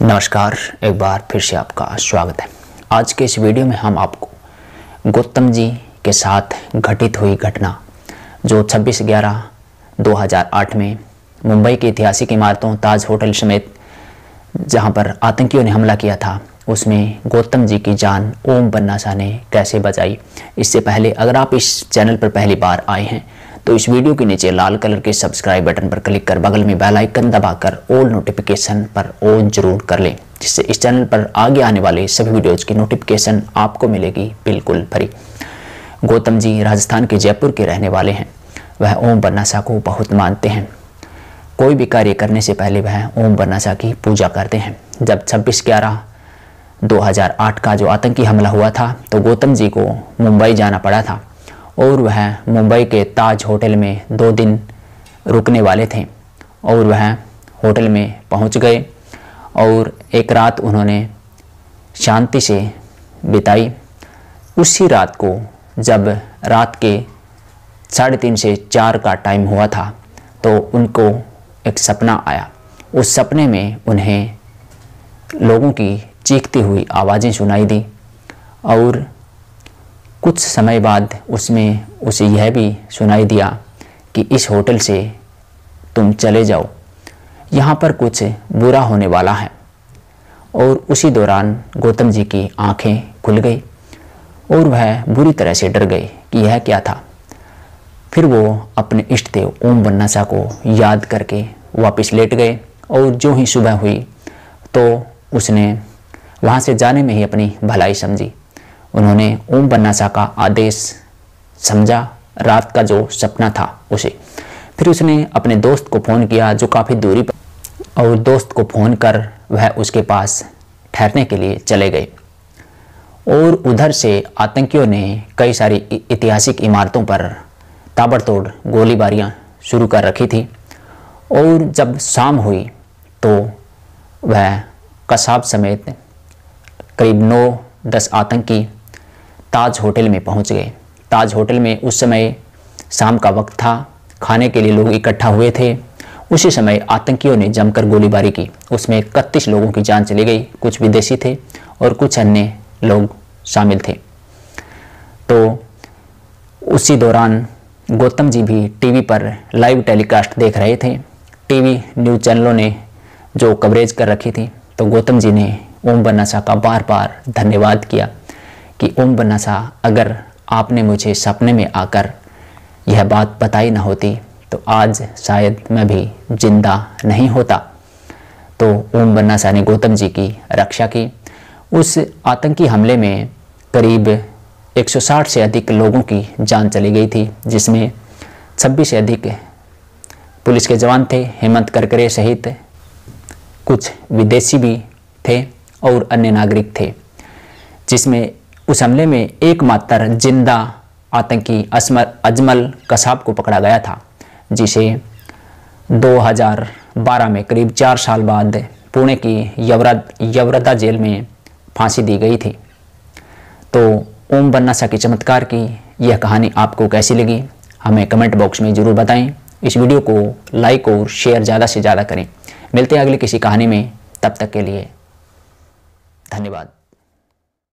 नमस्कार एक बार फिर से आपका स्वागत है आज के इस वीडियो में हम आपको गौतम जी के साथ घटित हुई घटना जो 26 ग्यारह 2008 में मुंबई की ऐतिहासिक इमारतों ताज होटल समेत जहां पर आतंकियों ने हमला किया था उसमें गौतम जी की जान ओम बन्ना शाह ने कैसे बचाई इससे पहले अगर आप इस चैनल पर पहली बार आए हैं तो इस वीडियो के नीचे लाल कलर के सब्सक्राइब बटन पर क्लिक कर बगल में बेल आइकन दबाकर ऑल नोटिफिकेशन पर ऑन जरूर कर लें जिससे इस चैनल पर आगे आने वाले सभी वीडियोज़ की नोटिफिकेशन आपको मिलेगी बिल्कुल फ्री गौतम जी राजस्थान के जयपुर के रहने वाले हैं वह ओम बरनासा को बहुत मानते हैं कोई भी कार्य करने से पहले वह ओम बरनासा की पूजा करते हैं जब छब्बीस ग्यारह 2008 का जो आतंकी हमला हुआ था तो गौतम जी को मुंबई जाना पड़ा था और वह मुंबई के ताज होटल में दो दिन रुकने वाले थे और वह होटल में पहुंच गए और एक रात उन्होंने शांति से बिताई उसी रात को जब रात के साढ़े तीन से चार का टाइम हुआ था तो उनको एक सपना आया उस सपने में उन्हें लोगों की चीखती हुई आवाज़ें सुनाई दी और कुछ समय बाद उसमें उसे यह भी सुनाई दिया कि इस होटल से तुम चले जाओ यहाँ पर कुछ बुरा होने वाला है और उसी दौरान गौतम जी की आंखें खुल गई और वह बुरी तरह से डर गए कि यह क्या था फिर वो अपने इष्ट देव ओम बन्नासा को याद करके वापस लेट गए और जो ही सुबह हुई तो उसने वहाँ से जाने में ही अपनी भलाई समझी उन्होंने ओम बन्नासा का आदेश समझा रात का जो सपना था उसे फिर उसने अपने दोस्त को फ़ोन किया जो काफ़ी दूरी पर और दोस्त को फ़ोन कर वह उसके पास ठहरने के लिए चले गए और उधर से आतंकियों ने कई सारी ऐतिहासिक इमारतों पर ताबड़तोड़ गोलीबारियाँ शुरू कर रखी थी और जब शाम हुई तो वह कसाब समेत करीब नौ दस आतंकी ताज होटल में पहुंच गए ताज होटल में उस समय शाम का वक्त था खाने के लिए लोग इकट्ठा हुए थे उसी समय आतंकियों ने जमकर गोलीबारी की उसमें इकतीस लोगों की जान चली गई कुछ विदेशी थे और कुछ अन्य लोग शामिल थे तो उसी दौरान गौतम जी भी टीवी पर लाइव टेलीकास्ट देख रहे थे टीवी न्यूज़ चैनलों ने जो कवरेज कर रखी थी तो गौतम जी ने ओम बन्ना शाह का बार बार धन्यवाद किया कि ओम बनसा अगर आपने मुझे सपने में आकर यह बात बताई न होती तो आज शायद मैं भी जिंदा नहीं होता तो ओम बनसा ने गौतम जी की रक्षा की उस आतंकी हमले में करीब 160 से अधिक लोगों की जान चली गई थी जिसमें 26 से अधिक पुलिस के जवान थे हेमंत करकरे सहित कुछ विदेशी भी थे और अन्य नागरिक थे जिसमें उस हमले में एकमात्र जिंदा आतंकी असमर अजमल कसाब को पकड़ा गया था जिसे 2012 में करीब चार साल बाद पुणे की यवरा यवरदा जेल में फांसी दी गई थी तो ओम बन्नासा की चमत्कार की यह कहानी आपको कैसी लगी हमें कमेंट बॉक्स में ज़रूर बताएं इस वीडियो को लाइक और शेयर ज़्यादा से ज़्यादा करें मिलते हैं अगली किसी कहानी में तब तक के लिए धन्यवाद